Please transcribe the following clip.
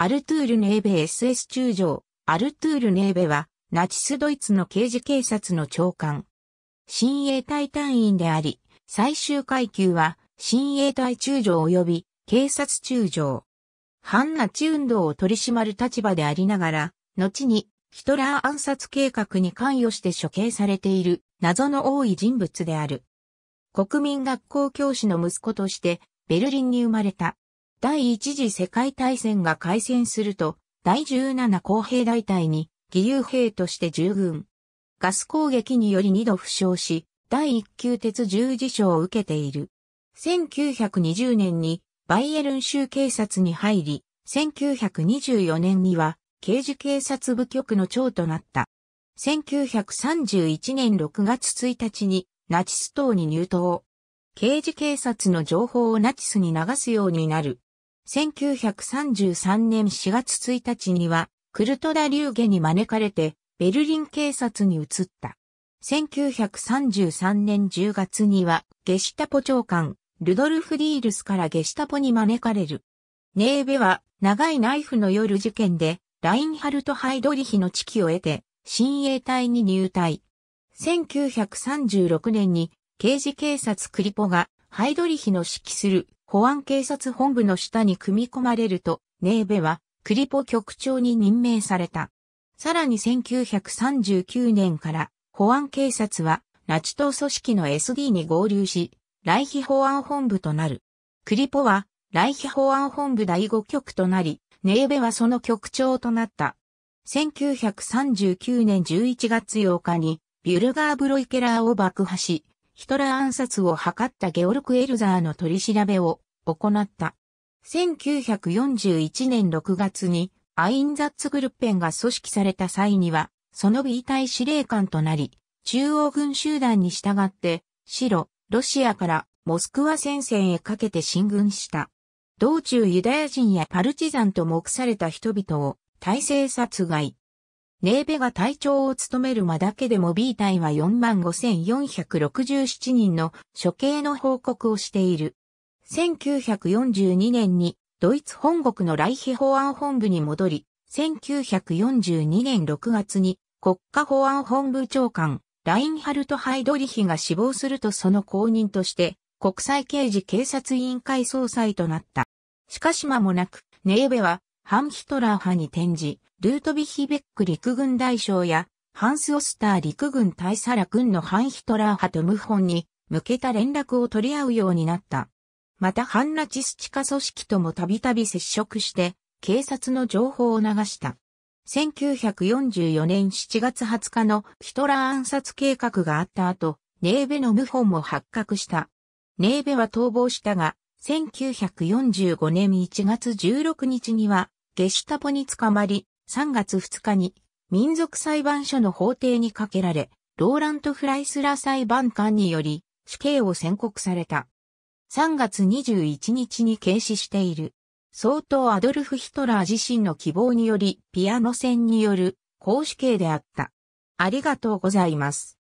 アルトゥール・ネーベ SS 中将、アルトゥール・ネーベは、ナチスドイツの刑事警察の長官。親衛隊隊員であり、最終階級は、親衛隊中将及び、警察中将。反ナチ運動を取り締まる立場でありながら、後に、ヒトラー暗殺計画に関与して処刑されている、謎の多い人物である。国民学校教師の息子として、ベルリンに生まれた。第一次世界大戦が開戦すると、第17工兵大隊に義勇兵として従軍。ガス攻撃により二度負傷し、第一級鉄十字章を受けている。1920年にバイエルン州警察に入り、1924年には刑事警察部局の長となった。1931年6月1日にナチス党に入党。刑事警察の情報をナチスに流すようになる。1933年4月1日には、クルトダ・リューゲに招かれて、ベルリン警察に移った。1933年10月には、ゲシュタポ長官、ルドルフ・ディールスからゲシュタポに招かれる。ネーベは、長いナイフの夜事件で、ラインハルト・ハイドリヒの知己を得て、新衛隊に入隊。1936年に、刑事警察クリポが、ハイドリヒの指揮する保安警察本部の下に組み込まれると、ネーベはクリポ局長に任命された。さらに1939年から保安警察はナチ党組織の SD に合流し、来避保安本部となる。クリポは来避保安本部第5局となり、ネーベはその局長となった。1939年11月8日にビュルガーブロイケラーを爆破し、ヒトラー暗殺を図ったゲオルク・エルザーの取り調べを行った。1941年6月にアインザッツグルッペンが組織された際には、その B 隊司令官となり、中央軍集団に従って、白、ロシアからモスクワ戦線へかけて進軍した。道中ユダヤ人やパルチザンと目された人々を体制殺害、ネーベが隊長を務める間だけでも B 隊は45,467人の処刑の報告をしている。1942年にドイツ本国の来避法案本部に戻り、1942年6月に国家法案本部長官、ラインハルト・ハイドリヒが死亡するとその後任として国際刑事警察委員会総裁となった。しかし間もなく、ネーベはハンヒトラー派に転じ、ルートビヒベック陸軍大将や、ハンス・オスター陸軍大佐ら軍のハンヒトラー派と謀反に向けた連絡を取り合うようになった。またハンナチス地下組織ともたびたび接触して、警察の情報を流した。1944年7月20日のヒトラー暗殺計画があった後、ネーベの謀反も発覚した。ネーベは逃亡したが、1945年1月16日にはゲシュタポに捕まり、3月2日に民族裁判所の法廷にかけられ、ローラント・フライスラ裁判官により死刑を宣告された。3月21日に軽視している。相当アドルフ・ヒトラー自身の希望によりピアノ戦による公死刑であった。ありがとうございます。